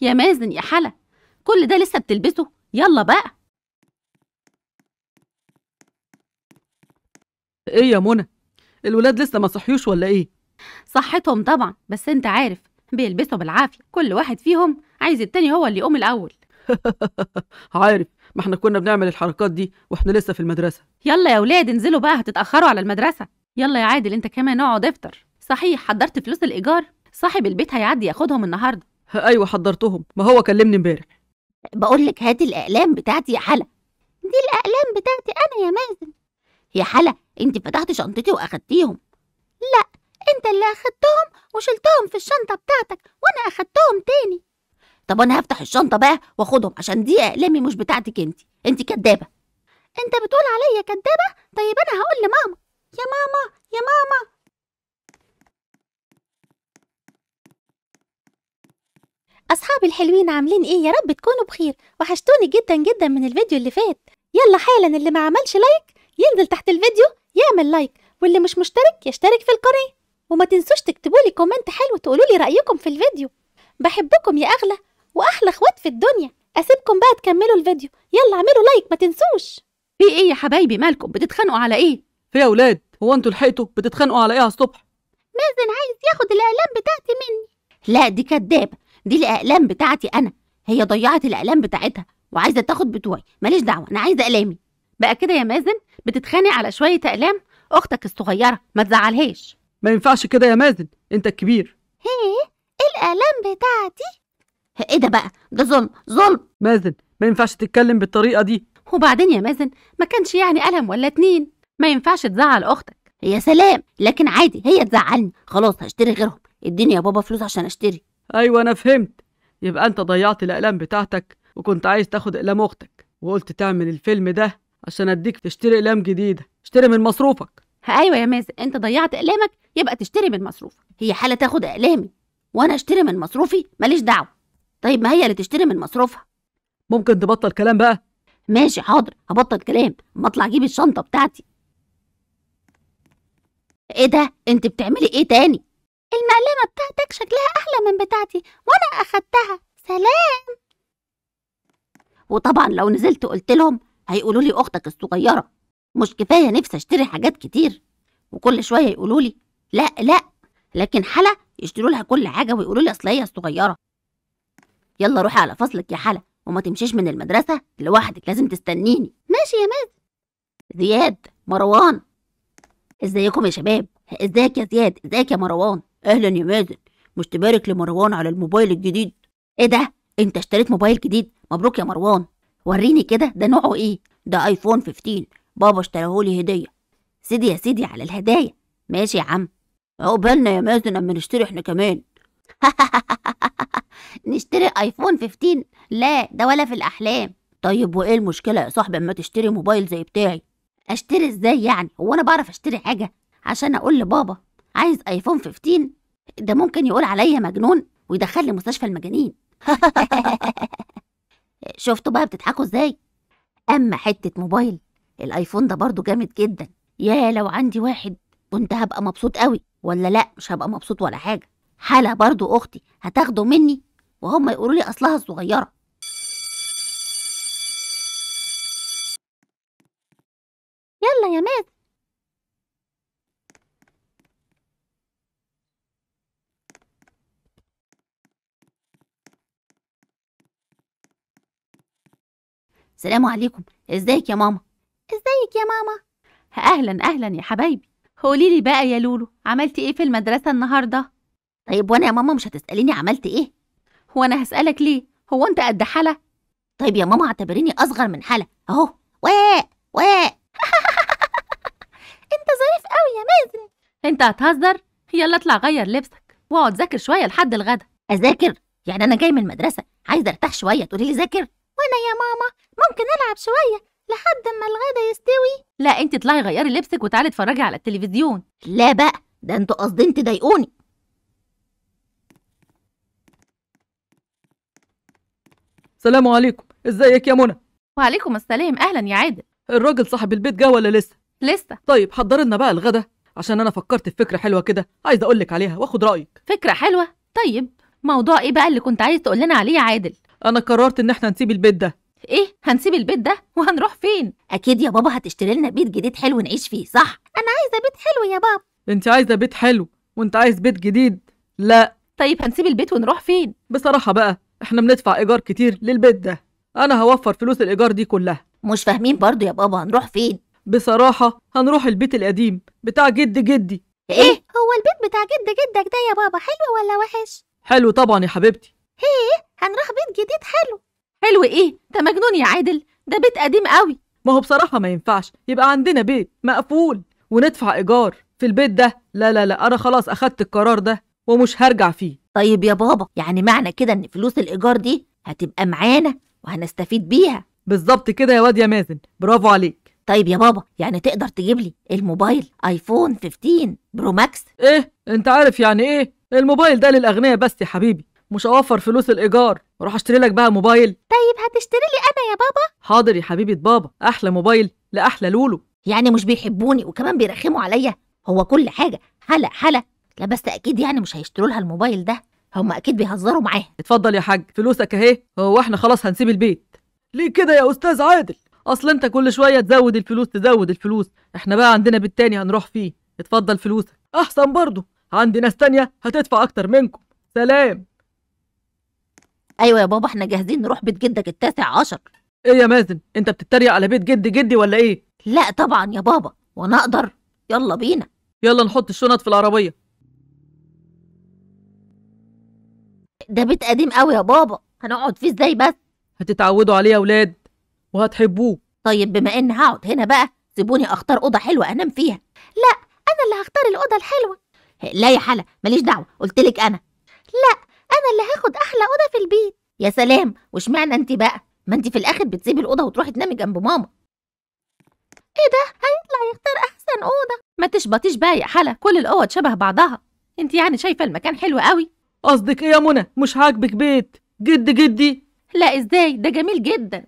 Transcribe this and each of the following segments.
يا مازن يا حلا كل ده لسه بتلبسه يلا بقى ايه يا منى الولاد لسه ما صحيوش ولا ايه صحتهم طبعا بس انت عارف بيلبسوا بالعافيه كل واحد فيهم عايز التاني هو اللي يقوم الاول عارف ما احنا كنا بنعمل الحركات دي واحنا لسه في المدرسه يلا يا ولاد انزلوا بقى هتتاخروا على المدرسه يلا يا عادل انت كمان اقعد افطر صحيح حضرت فلوس الايجار صاحب البيت هيعدي ياخدهم النهارده ايوه حضرتهم ما هو كلمني امبارح بقول لك هاتي الاقلام بتاعتي يا حلا دي الاقلام بتاعتي انا يا مازن يا حلا انت فتحت شنطتي واخدتيهم لا انت اللي اخدتهم وشلتهم في الشنطه بتاعتك وانا اخدتهم تاني طب انا هفتح الشنطه بقى واخدهم عشان دي اقلامي مش بتاعتك انت انت كدابه انت بتقول عليا كدابه طيب انا هقول لماما يا ماما يا ماما أصحابي الحلوين عاملين إيه يا رب تكونوا بخير وحشتوني جدا جدا من الفيديو اللي فات يلا حالا اللي ما عملش لايك ينزل تحت الفيديو يعمل لايك واللي مش مشترك يشترك في القناة وما تنسوش تكتبوا لي كومنت حلو تقولوا لي رأيكم في الفيديو بحبكم يا أغلى وأحلى إخوات في الدنيا أسيبكم بقى تكملوا الفيديو يلا اعملوا لايك ما تنسوش في إيه يا حبايبي مالكم بتتخانقوا على إيه في يا ولاد هو انتوا لحقتوا بتتخانقوا على إيه على الصبح مازن عايز ياخد الإعلام بتاعتي مني لا دي كدابة دي الاقلام بتاعتي انا هي ضيعت الاقلام بتاعتها وعايزه تاخد بتوعي ماليش دعوه انا عايزه اقلامي بقى كده يا مازن بتتخانق على شويه اقلام اختك الصغيره ما تزعلهاش ما ينفعش كده يا مازن انت الكبير هي الاقلام بتاعتي ايه ده بقى ده ظلم ظلم مازن ما ينفعش تتكلم بالطريقه دي وبعدين يا مازن ما كانش يعني قلم ولا اتنين ما ينفعش تزعل اختك يا سلام لكن عادي هي تزعلني خلاص هشتري غيرهم اديني يا بابا فلوس عشان اشتري ايوه انا فهمت يبقى انت ضيعت الاقلام بتاعتك وكنت عايز تاخد اقلام اختك وقلت تعمل الفيلم ده عشان اديك تشتري اقلام جديده اشتري من مصروفك ايوه يا مازن انت ضيعت اقلامك يبقى تشتري من مصروفك هي حاله تاخد اقلامي وانا اشتري من مصروفي ماليش دعوه طيب ما هي اللي تشتري من مصروفها ممكن تبطل كلام بقى ماشي حاضر هبطل كلام اما اطلع اجيب الشنطه بتاعتي ايه ده انت بتعملي ايه تاني المقلمة بتاعتك شكلها أحلى من بتاعتي وأنا أخدتها سلام وطبعا لو نزلت قلت لهم هيقولوا لي أختك الصغيرة مش كفاية نفسي أشتري حاجات كتير وكل شوية يقولوا لي لا لا لكن حلا يشتروا لها كل حاجة ويقولوا لي أصل هي الصغيرة يلا روحي على فصلك يا حلا وما تمشيش من المدرسة لوحدك لازم تستنيني ماشي يا مازن زياد مروان ازيكم يا شباب ازيك يا زياد ازيك يا مروان أهلا يا مازن مش تبارك لمروان على الموبايل الجديد إيه ده؟ أنت اشتريت موبايل جديد؟ مبروك يا مروان وريني كده ده نوعه إيه؟ ده آيفون 15 بابا اشتراه لي هدية سيدي يا سيدي على الهدايا ماشي يا عم عقبالنا يا مازن أما نشتري إحنا كمان نشتري ايفون 15 لا ده ولا في الاحلام طيب وايه المشكله يا صاحبي اما تشتري موبايل زي بتاعي اشتري ازاي يعني هو انا بعرف اشتري حاجه عشان اقول لبابا عايز ايفون 15 ده ممكن يقول عليا مجنون ويدخلني مستشفى المجانين شفتوا بقى بتضحكوا ازاي اما حته موبايل الايفون ده برضو جامد جدا يا لو عندي واحد كنت هبقى مبسوط قوي ولا لا مش هبقى مبسوط ولا حاجه حالة برضو اختي هتاخده مني وهم يقولوا لي اصلها الصغيره السلام عليكم ازيك يا ماما ازيك يا ماما اهلا اهلا يا حبايبي قولي لي بقى يا لولو عملتي ايه في المدرسه النهارده طيب وانا يا ماما مش هتساليني عملت ايه هو انا هسالك ليه هو انت قد حلا طيب يا ماما اعتبريني اصغر من حلا اهو واق واق انت ظريف قوي يا مازن انت هتهزر يلا اطلع غير لبسك واقعد ذاكر شويه لحد الغدا اذاكر يعني انا جاي من المدرسه عايزه ارتاح شويه تقولي لي ذاكر وأنا يا ماما ممكن ألعب شوية لحد ما الغدا يستوي لا انت اطلعي غيري لبسك وتعالي اتفرجي على التلفزيون لا بقى ده انتوا قاصدين تضايقوني السلام عليكم ازيك يا منى وعليكم السلام اهلا يا عادل الراجل صاحب البيت جه ولا لسه لسه طيب حضر لنا بقى الغدا عشان انا فكرت في فكره حلوه كده عايزه اقول لك عليها واخد رايك فكره حلوه طيب موضوع ايه بقى اللي كنت عايز تقول لنا عليه يا عادل انا قررت ان احنا نسيب البيت ده ايه هنسيب البيت ده وهنروح فين اكيد يا بابا هتشتري لنا بيت جديد حلو نعيش فيه صح انا عايزه بيت حلو يا بابا انت عايزه بيت حلو وانت عايز بيت جديد لا طيب هنسيب البيت ونروح فين بصراحه بقى احنا بندفع ايجار كتير للبيت ده انا هوفر فلوس الايجار دي كلها مش فاهمين برضو يا بابا هنروح فين بصراحه هنروح البيت القديم بتاع جد جدي إيه؟, ايه هو البيت بتاع جد جدك ده يا بابا حلو ولا وحش حلو طبعا يا حبيبتي هيه هنروح بيت جديد حلو حلو ايه ده مجنون يا عادل ده بيت قديم قوي ما هو بصراحة ما ينفعش يبقى عندنا بيت مقفول وندفع إيجار في البيت ده لا لا لا أنا خلاص أخدت القرار ده ومش هرجع فيه طيب يا بابا يعني معنى كده إن فلوس الإيجار دي هتبقى معانا وهنستفيد بيها بالظبط كده يا واد يا مازن برافو عليك طيب يا بابا يعني تقدر تجيب لي الموبايل ايفون 15 برو ماكس ايه انت عارف يعني ايه الموبايل ده للاغنياء بس يا حبيبي مش هوفر فلوس الايجار اروح اشتري لك بقى موبايل طيب هتشتري لي انا يا بابا حاضر يا حبيبه بابا احلى موبايل لاحلى لولو يعني مش بيحبوني وكمان بيرخموا عليا هو كل حاجه حلق حلق لا بس اكيد يعني مش هيشتروا لها الموبايل ده هم اكيد بيهزروا معاها اتفضل يا حاج فلوسك اهي هو احنا خلاص هنسيب البيت ليه كده يا استاذ عادل اصل انت كل شويه تزود الفلوس تزود الفلوس احنا بقى عندنا بيت تاني هنروح فيه اتفضل فلوسك احسن برضه عندي ناس تانية هتدفع اكتر منكم سلام ايوه يا بابا احنا جاهزين نروح بيت جدك التاسع عشر ايه يا مازن انت بتتريق على بيت جد جدي ولا ايه لا طبعا يا بابا وانا اقدر يلا بينا يلا نحط الشنط في العربيه ده بيت قديم قوي يا بابا هنقعد فيه ازاي بس هتتعودوا عليه يا ولاد وهتحبوه طيب بما ان هقعد هنا بقى سيبوني اختار اوضه حلوه انام فيها لا انا اللي هختار الاوضه الحلوه لا يا حلا ماليش دعوه قلت لك انا لا انا اللي هاخد احلى اوضه في البيت يا سلام واشمعنى انت بقى ما انت في الاخر بتسيبي الاوضه وتروحي تنامي جنب ماما ايه ده هيطلع يختار احسن اوضه ما تشبطيش بقى يا حلا كل الاوض شبه بعضها انت يعني شايفه المكان حلو قوي قصدك ايه يا منى مش عاجبك بيت جد جدي لا ازاي ده جميل جدا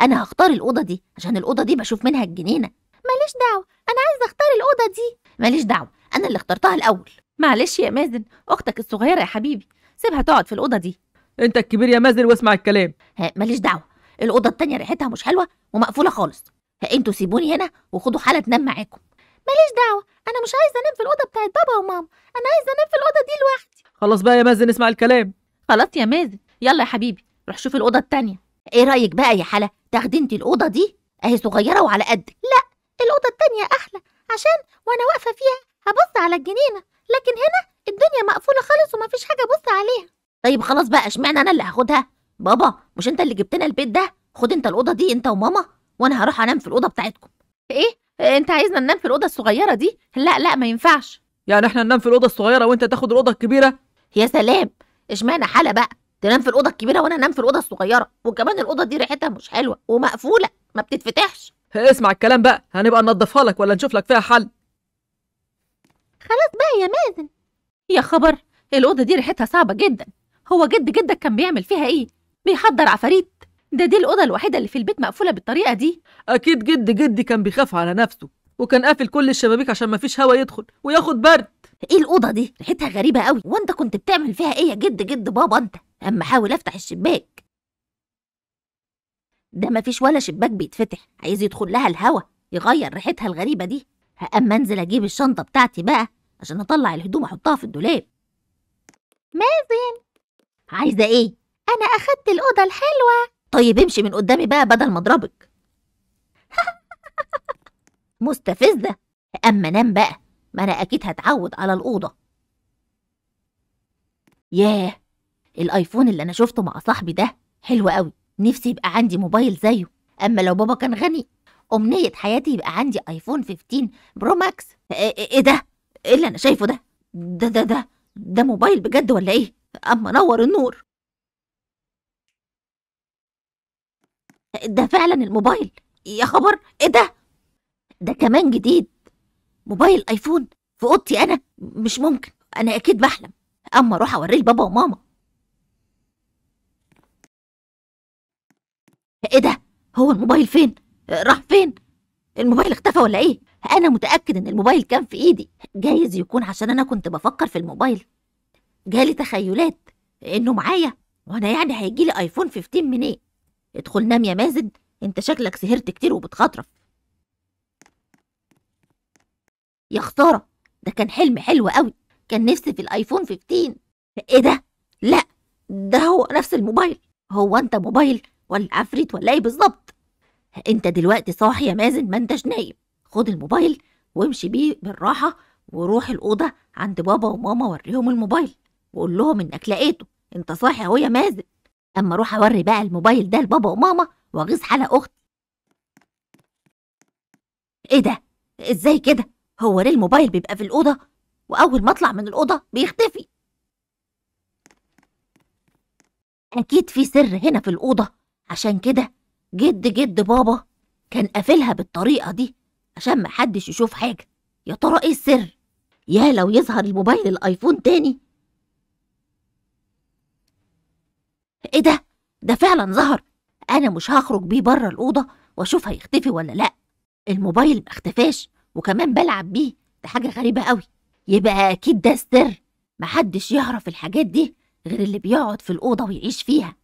انا هختار الاوضه دي عشان الاوضه دي بشوف منها الجنينه ماليش دعوه انا عايزه اختار الاوضه دي ماليش دعوه انا اللي اخترتها الاول معلش يا مازن اختك الصغيره يا حبيبي سيبها تقعد في الاوضه دي انت الكبير يا مازن واسمع الكلام ماليش دعوه الاوضه التانيه ريحتها مش حلوه ومقفوله خالص انتوا سيبوني هنا وخدوا حاله تنام معاكم ماليش دعوه انا مش عايزه انام في الاوضه بتاعت بابا وماما انا عايزه انام في الاوضه دي لوحدي خلاص بقى يا مازن اسمع الكلام خلاص يا مازن يلا يا حبيبي روح شوف الاوضه التانيه ايه رايك بقى يا حلا تاخدي انت الاوضه دي اهي صغيره وعلى قدك لا الاوضه التانيه احلى عشان وانا واقفه فيها هبص على الجنينه لكن هنا الدنيا مقفولة خالص ومفيش حاجة أبص عليها طيب خلاص بقى اشمعنى أنا اللي هاخدها بابا مش أنت اللي جبتنا البيت ده خد أنت الأوضة دي أنت وماما وأنا هروح أنام في الأوضة بتاعتكم إيه أنت عايزنا ننام في الأوضة الصغيرة دي لا لا ما ينفعش يعني إحنا ننام في الأوضة الصغيرة وأنت تاخد الأوضة الكبيرة يا سلام اشمعنى حالة بقى تنام في الأوضة الكبيرة وأنا أنام في الأوضة الصغيرة وكمان الأوضة دي ريحتها مش حلوة ومقفولة ما بتتفتحش إيه، اسمع الكلام بقى هنبقى ننضفها لك ولا نشوف لك فيها حل خلاص بقى يا مازن يا خبر الأوضة دي ريحتها صعبة جدا هو جد جدك كان بيعمل فيها إيه؟ بيحضر عفاريت ده دي الأوضة الوحيدة اللي في البيت مقفولة بالطريقة دي أكيد جد جدي كان بيخاف على نفسه وكان قافل كل الشبابيك عشان مفيش هوا يدخل وياخد برد ايه الأوضة دي؟ ريحتها غريبة قوي وأنت كنت بتعمل فيها إيه يا جد جد بابا أنت؟ أما حاول أفتح الشباك ده مفيش ولا شباك بيتفتح عايز يدخل لها الهوا يغير ريحتها الغريبة دي أما أنزل أجيب الشنطة بتاعتي بقى عشان أطلع الهدوم أحطها في الدولاب مازن عايزة إيه؟ أنا أخدت الأوضة الحلوة طيب امشي من قدامي بقى بدل ما أضربك مستفزة أما نام بقى ما أنا أكيد هتعود على الأوضة ياه الآيفون اللي أنا شفته مع صاحبي ده حلو قوي نفسي يبقى عندي موبايل زيه أما لو بابا كان غني أمنية حياتي يبقى عندي آيفون 15 برو ماكس إيه ده؟ إيه اللي أنا شايفه ده؟ ده ده ده ده موبايل بجد ولا إيه؟ أما نور النور ده فعلا الموبايل يا خبر إيه ده؟ ده كمان جديد موبايل آيفون في أوضتي أنا مش ممكن أنا أكيد بحلم أما أروح أوريه لبابا وماما إيه ده؟ هو الموبايل فين؟ راح فين الموبايل اختفى ولا ايه انا متاكد ان الموبايل كان في ايدي جايز يكون عشان انا كنت بفكر في الموبايل جالي تخيلات انه معايا وانا يعني هيجي لي ايفون 15 منين إيه؟ ادخل نام يا مازن انت شكلك سهرت كتير وبتخطرف يا خساره ده كان حلم حلو قوي كان نفسي في الايفون 15 ايه ده لا ده هو نفس الموبايل هو انت موبايل ولا عفريت ولا ايه بالظبط انت دلوقتي صاحي يا مازن ما انتش نايم خد الموبايل وامشي بيه بالراحة وروح الأوضة عند بابا وماما وريهم الموبايل وقول لهم إنك لقيته أنت صاحي أهو يا مازن أما أروح أوري بقى الموبايل ده لبابا وماما وأغيظ حالة أختي إيه ده؟ إزاي كده؟ هو ليه الموبايل بيبقى في الأوضة وأول ما أطلع من الأوضة بيختفي أكيد في سر هنا في الأوضة عشان كده جد جد بابا كان قافلها بالطريقة دي عشان محدش يشوف حاجة يا ترى ايه السر؟ يا لو يظهر الموبايل الايفون تاني ايه ده؟ ده فعلا ظهر انا مش هخرج بيه بره الأوضة واشوف هيختفي ولا لأ الموبايل ما اختفاش وكمان بلعب بيه ده حاجة غريبة قوي يبقى أكيد ده السر محدش يعرف الحاجات دي غير اللي بيقعد في الأوضة ويعيش فيها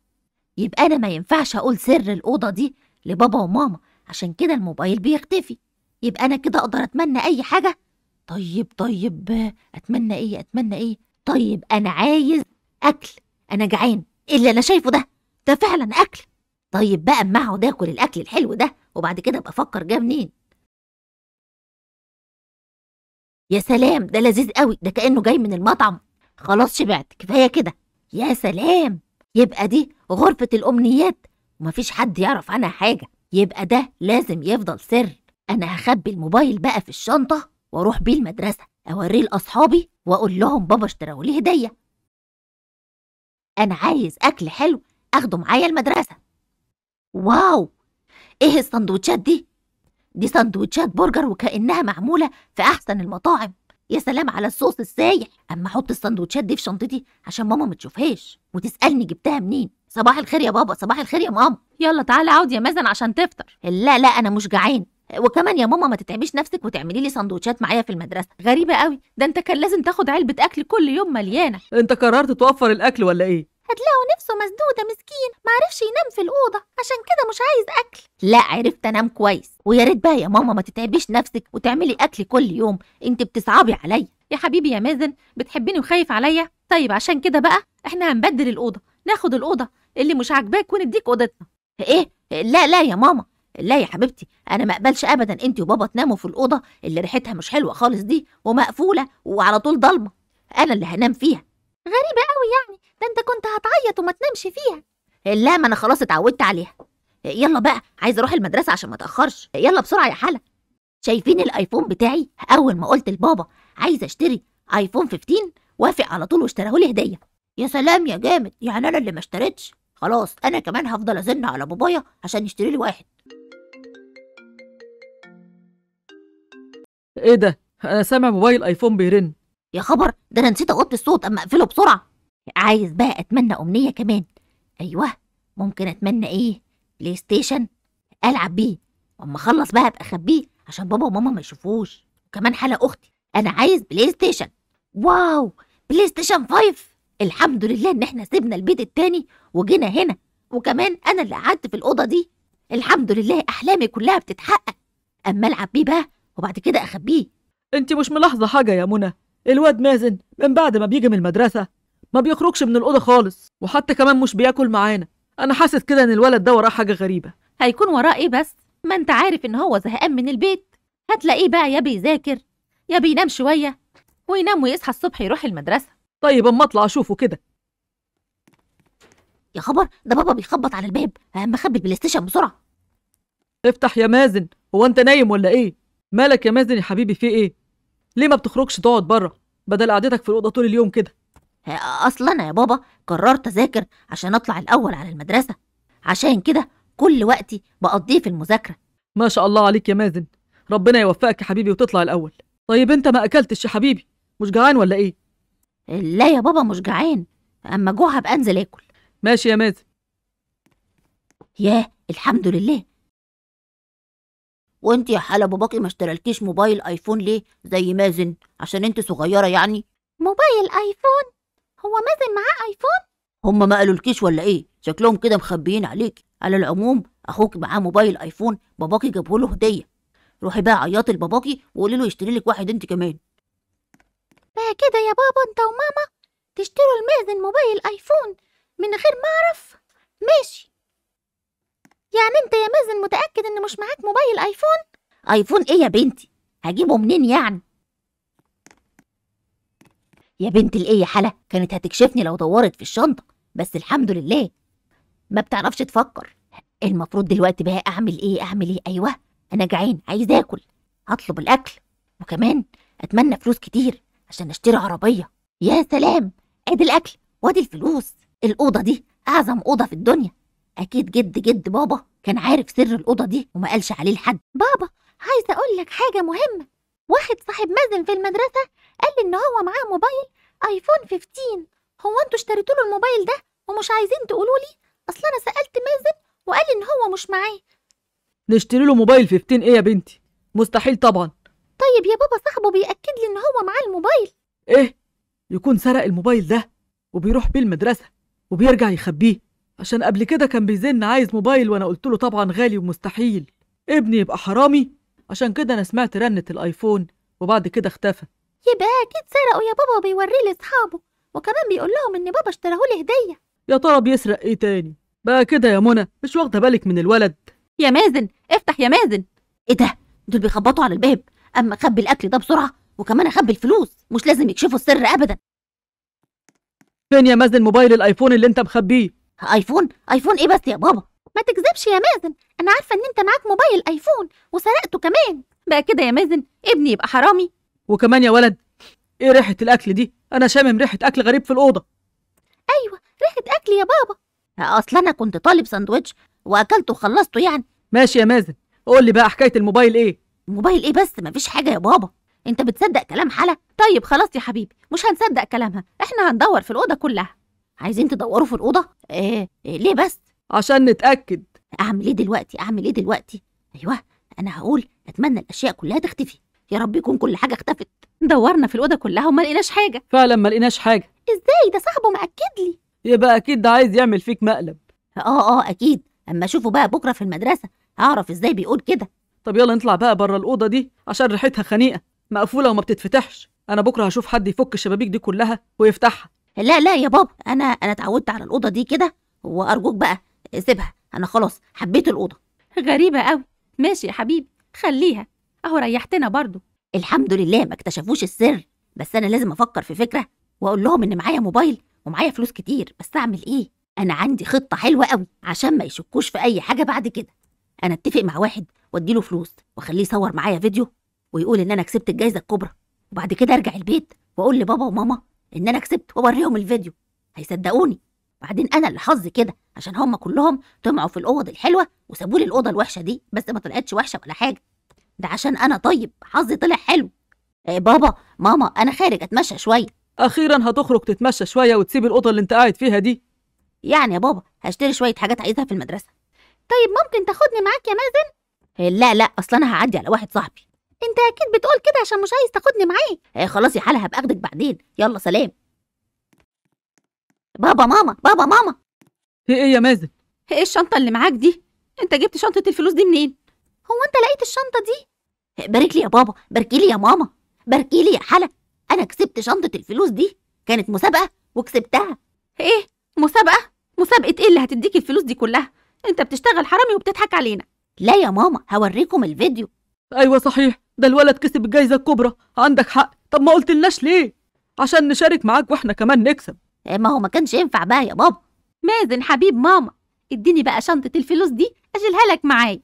يبقى أنا ما ينفعش أقول سر الأوضة دي لبابا وماما عشان كده الموبايل بيختفي يبقى أنا كده أقدر أتمنى أي حاجة طيب طيب أتمنى إيه أتمنى إيه طيب أنا عايز أكل أنا جعان إيه اللي أنا شايفه ده ده فعلا أكل طيب بقى أما أقعد آكل الأكل الحلو ده وبعد كده أبقى أفكر جه منين يا سلام ده لذيذ قوي ده كأنه جاي من المطعم خلاص شبعت كفاية كده يا سلام يبقى دي غرفة الأمنيات ومفيش حد يعرف عنها حاجة يبقى ده لازم يفضل سر أنا هخبي الموبايل بقى في الشنطة وأروح بيه المدرسة أوريه لأصحابي وأقول لهم بابا اشتراه لي هدية أنا عايز أكل حلو أخده معايا المدرسة واو إيه السندوتشات دي؟ دي سندوتشات برجر وكأنها معمولة في أحسن المطاعم يا سلام على الصوص السايح اما احط السندوتشات دي في شنطتي عشان ماما ما تشوفهاش وتسالني جبتها منين صباح الخير يا بابا صباح الخير يا ماما يلا تعالى اقعد يا مازن عشان تفطر لا لا انا مش جعان وكمان يا ماما ما تتعبيش نفسك وتعملي لي سندوتشات معايا في المدرسه غريبه قوي ده انت كان لازم تاخد علبه اكل كل يوم مليانه انت قررت توفر الاكل ولا ايه هتلاقوا نفسه مسدودة مسكين معرفش ينام في الأوضة عشان كده مش عايز أكل لا عرفت أنام كويس ويا ريت بقى يا ماما ما تتعبيش نفسك وتعملي أكل كل يوم أنت بتصعبي عليا يا حبيبي يا مازن بتحبيني وخايف عليا طيب عشان كده بقى احنا هنبدل الأوضة ناخد الأوضة اللي مش عاجباك ونديك أوضتنا إيه لا لا يا ماما لا يا حبيبتي انا ما اقبلش ابدا انت وبابا تناموا في الاوضه اللي ريحتها مش حلوه خالص دي ومقفوله وعلى طول ضلمه انا اللي هنام فيها غريبه قوي يعني ده انت كنت هتعيط وما تنامش فيها لا ما انا خلاص اتعودت عليها يلا بقى عايز اروح المدرسه عشان ما اتاخرش يلا بسرعه يا حلا شايفين الايفون بتاعي اول ما قلت لبابا عايز اشتري ايفون 15 وافق على طول واشتراه لي هديه يا سلام يا جامد يعني انا اللي ما اشتريتش خلاص انا كمان هفضل ازن على بابايا عشان يشتري لي واحد ايه ده انا سامع موبايل ايفون بيرن يا خبر ده انا نسيت اوطي الصوت اما اقفله بسرعه عايز بقى أتمنى أمنية كمان أيوه ممكن أتمنى إيه بلاي ستيشن ألعب بيه وأما أخلص بقى أبقى أخبيه عشان بابا وماما ما يشوفوش وكمان حالة أختي أنا عايز بلاي ستيشن واو بلاي ستيشن 5 الحمد لله إن إحنا سيبنا البيت التاني وجينا هنا وكمان أنا اللي قعدت في الأوضة دي الحمد لله أحلامي كلها بتتحقق أما ألعب بيه بقى وبعد كده أخبيه أنت مش ملاحظة حاجة يا منى الواد مازن من بعد ما بيجي من المدرسة ما بيخرجش من الأوضة خالص وحتى كمان مش بياكل معانا أنا حاسس كده إن الولد ده وراه حاجة غريبة هيكون وراه إيه بس ما أنت عارف إن هو زهقان من البيت هتلاقيه بقى يا بيذاكر يا بينام شوية وينام ويصحى الصبح يروح المدرسة طيب أما أطلع أشوفه كده يا خبر ده بابا بيخبط على الباب أما أخبي البلاي ستيشن بسرعة افتح يا مازن هو أنت نايم ولا إيه؟ مالك يا مازن يا حبيبي في إيه؟ ليه ما بتخرجش تقعد بره بدل قعدتك في الأوضة طول اليوم كده؟ اصلا يا بابا قررت اذاكر عشان اطلع الاول على المدرسه عشان كده كل وقتي بقضيه في المذاكره ما شاء الله عليك يا مازن ربنا يوفقك يا حبيبي وتطلع الاول طيب انت ما اكلتش يا حبيبي مش جعان ولا ايه لا يا بابا مش جعان اما جوع هبقى انزل اكل ماشي يا مازن ياه الحمد لله وانت يا حالة باباكي ما اشتريتيش موبايل ايفون ليه زي مازن عشان انت صغيره يعني موبايل ايفون هو مازن معاه ايفون هما ما قالوا الكيش ولا ايه شكلهم كده مخبيين عليك على العموم اخوك معاه موبايل ايفون باباكي جابه له هديه روحي بقى عيطي لباباكي وقولي له يشتري لك واحد انت كمان بقى كده يا بابا انت وماما تشتروا لمازن موبايل ايفون من غير ما اعرف ماشي يعني انت يا مازن متاكد ان مش معاك موبايل ايفون ايفون ايه يا بنتي هجيبه منين يعني يا بنت الايه يا حلا كانت هتكشفني لو دورت في الشنطه بس الحمد لله ما بتعرفش تفكر المفروض دلوقتي بقى اعمل ايه اعمل ايه ايوه انا جعان عايز اكل هطلب الاكل وكمان اتمنى فلوس كتير عشان اشتري عربيه يا سلام ادي الاكل وادي الفلوس الاوضه دي اعظم اوضه في الدنيا اكيد جد جد بابا كان عارف سر الاوضه دي وما قالش عليه لحد بابا عايزه اقول لك حاجه مهمه واحد صاحب مازن في المدرسة قال لي إن هو معاه موبايل أيفون 15 هو أنتوا اشتريتوا له الموبايل ده ومش عايزين تقولوا لي أصل أنا سألت مازن وقال إن هو مش معاه نشتري له موبايل 15 إيه يا بنتي؟ مستحيل طبعا طيب يا بابا صاحبه بيأكد لي إن هو معاه الموبايل إيه؟ يكون سرق الموبايل ده وبيروح بيه المدرسة وبيرجع يخبيه عشان قبل كده كان بيزن عايز موبايل وأنا قلت له طبعا غالي ومستحيل ابني يبقى حرامي عشان كده أنا سمعت رنة الآيفون وبعد كده اختفى يبقى أكيد سرقه يا بابا وبيوريه لأصحابه وكمان بيقول لهم إن بابا اشتراه لي هدية يا ترى بيسرق إيه تاني؟ بقى كده يا منى مش واخدة بالك من الولد يا مازن افتح يا مازن إيه ده؟ دول بيخبطوا على الباب أما أخبي الأكل ده بسرعة وكمان أخبي الفلوس مش لازم يكشفوا السر أبدا فين يا مازن موبايل الآيفون اللي أنت مخبيه؟ آيفون؟ آيفون إيه بس يا بابا؟ ما تكذبش يا مازن انا عارفه ان انت معاك موبايل ايفون وسرقته كمان بقى كده يا مازن ابني يبقى حرامي وكمان يا ولد ايه ريحه الاكل دي انا شامم ريحه اكل غريب في الاوضه ايوه ريحه اكل يا بابا اصلا انا كنت طالب ساندوتش واكلته وخلصته يعني ماشي يا مازن قول لي بقى حكايه الموبايل ايه موبايل ايه بس مفيش حاجه يا بابا انت بتصدق كلام حلا طيب خلاص يا حبيبي مش هنصدق كلامها احنا هندور في الاوضه كلها عايزين تدوروا في الاوضه ايه, إيه ليه بس عشان نتأكد أعمل إيه دلوقتي أعمل إيه دلوقتي أيوه أنا هقول أتمنى الأشياء كلها تختفي يا رب يكون كل حاجة اختفت دورنا في الأوضة كلها وما لقيناش حاجة فعلا ما لقيناش حاجة إزاي ده صاحبه مأكد لي يبقى أكيد ده عايز يعمل فيك مقلب آه آه أكيد أما أشوفه بقى بكرة في المدرسة هعرف إزاي بيقول كده طب يلا نطلع بقى بره الأوضة دي عشان ريحتها خنيقة مقفولة وما بتتفتحش أنا بكرة هشوف حد يفك الشبابيك دي كلها ويفتحها لا لا يا بابا أنا أنا اتعودت على الأوضة دي كده وأرجوك بقى سيبها انا خلاص حبيت الاوضه غريبه قوي ماشي يا حبيبي خليها اهو ريحتنا برضو الحمد لله ما اكتشفوش السر بس انا لازم افكر في فكره واقول لهم ان معايا موبايل ومعايا فلوس كتير بس اعمل ايه انا عندي خطه حلوه قوي عشان ما يشكوش في اي حاجه بعد كده انا اتفق مع واحد واديله فلوس واخليه يصور معايا فيديو ويقول ان انا كسبت الجايزه الكبرى وبعد كده ارجع البيت واقول لبابا وماما ان انا كسبت واوريهم الفيديو هيصدقوني بعدين انا اللي حظي كده عشان هم كلهم طمعوا في الاوض الحلوه وسابوا لي الاوضه الوحشه دي بس ما طلعتش وحشه ولا حاجه ده عشان انا طيب حظي طلع حلو إيه بابا ماما انا خارج اتمشى شويه اخيرا هتخرج تتمشى شويه وتسيب الاوضه اللي انت قاعد فيها دي يعني يا بابا هشتري شويه حاجات عايزها في المدرسه طيب ممكن تاخدني معاك يا مازن آه، لا لا اصل انا هعدي على واحد صاحبي انت اكيد بتقول كده عشان مش عايز تاخدني معاك آه، خلاص يا حلا هبقى اخدك بعدين يلا سلام بابا ماما بابا ماما هي ايه يا مازن ايه الشنطه اللي معاك دي انت جبت شنطه الفلوس دي منين هو انت لقيت الشنطه دي بارك لي يا بابا بارك لي يا ماما بارك لي يا حلا انا كسبت شنطه الفلوس دي كانت مسابقه وكسبتها ايه مسابقه مسابقه ايه اللي هتديكي الفلوس دي كلها انت بتشتغل حرامي وبتضحك علينا لا يا ماما هوريكم الفيديو ايوه صحيح ده الولد كسب الجايزه الكبرى عندك حق طب ما قلتلناش ليه عشان نشارك معاك واحنا كمان نكسب إيه، ما هو ما كانش ينفع بقى يا بابا مازن حبيب ماما اديني بقى شنطة الفلوس دي أشيلها لك معايا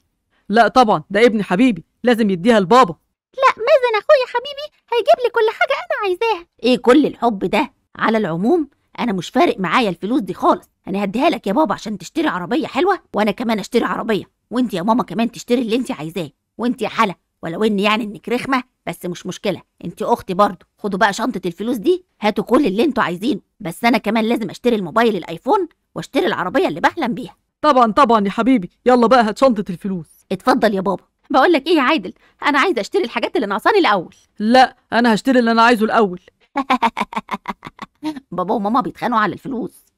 لا طبعا ده ابن حبيبي لازم يديها لبابا لا مازن أخويا حبيبي هيجيب لي كل حاجة أنا عايزاها إيه كل الحب ده على العموم أنا مش فارق معايا الفلوس دي خالص أنا هديها لك يا بابا عشان تشتري عربية حلوة وأنا كمان أشتري عربية وأنت يا ماما كمان تشتري اللي أنت عايزاه وأنت يا حلا ولو إن يعني إنك رخمة بس مش مشكله انت اختي برضه خدوا بقى شنطه الفلوس دي هاتوا كل اللي انتوا عايزينه بس انا كمان لازم اشتري الموبايل الايفون واشتري العربيه اللي بحلم بيها طبعا طبعا يا حبيبي يلا بقى هات شنطه الفلوس اتفضل يا بابا بقول لك ايه يا عادل انا عايزه اشتري الحاجات اللي ناقصاني الاول لا انا هشتري اللي انا عايزه الاول بابا وماما بيتخانقوا على الفلوس